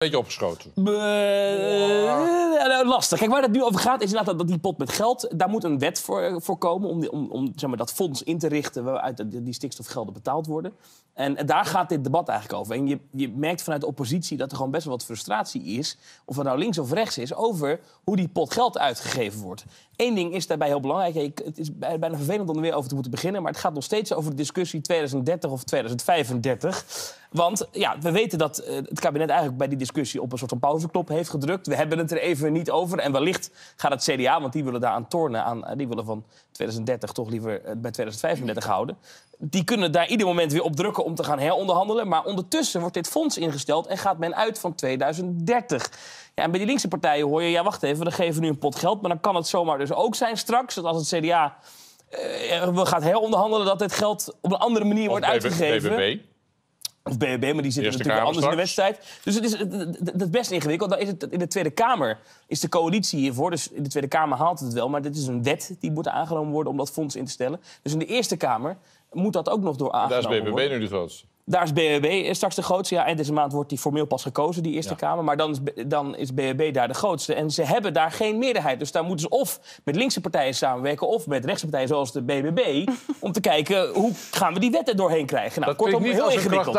beetje opgeschoten. Nou, lastig. Kijk, waar het nu over gaat is inderdaad dat, die pot met geld... daar moet een wet voor, eh, komen om, om, om zeg maar, dat fonds in te richten... waaruit die stikstofgelden betaald worden. En, daar gaat dit debat eigenlijk over. En je, je merkt vanuit de oppositie dat er gewoon best wel wat frustratie is... of het nou links of rechts is, over hoe die pot geld uitgegeven wordt. Eén ding is daarbij heel belangrijk. het is bijna vervelend om er weer over te moeten beginnen... maar het gaat nog steeds over de discussie 2030 of 2035... Want ja, we weten dat eh, het kabinet eigenlijk bij die discussie op een soort van pauzeknop heeft gedrukt. We hebben het er even niet over. En wellicht gaat het CDA, want die willen daar aan tornen, aan, eh, die willen van 2030 toch liever eh, bij 2035 houden. Die kunnen daar ieder moment weer op drukken om te gaan heronderhandelen. Maar ondertussen wordt dit fonds ingesteld en gaat men uit van 2030. Ja, en bij die linkse partijen hoor je, ja wacht even, we geven nu een pot geld. Maar dan kan het zomaar dus ook zijn straks, dat als het CDA we gaan heronderhandelen dat dit geld op een andere manier wordt uitgegeven. Of BBB, maar die zitten natuurlijk anders in de wedstrijd. Dus het is, dat is best ingewikkeld. Dan is het, in de Tweede Kamer is de coalitie hiervoor. Dus in de Tweede Kamer haalt het wel. Maar dit is een wet die moet aangenomen worden om dat fonds in te stellen. Dus in de Eerste Kamer moet dat ook nog door aangenomen worden. Daar is BBB nu de grootste. Daar is BBB straks de grootste. Ja, eind deze maand wordt die formeel pas gekozen, die Eerste Kamer. Maar dan is, dan is BBB daar de grootste. En ze hebben daar geen meerderheid. Dus daar moeten ze of met linkse partijen samenwerken... of met rechtse partijen zoals de BBB... om te kijken hoe gaan we die wet er doorheen krijgen. Nou, dat kortom, heel ingewikkeld.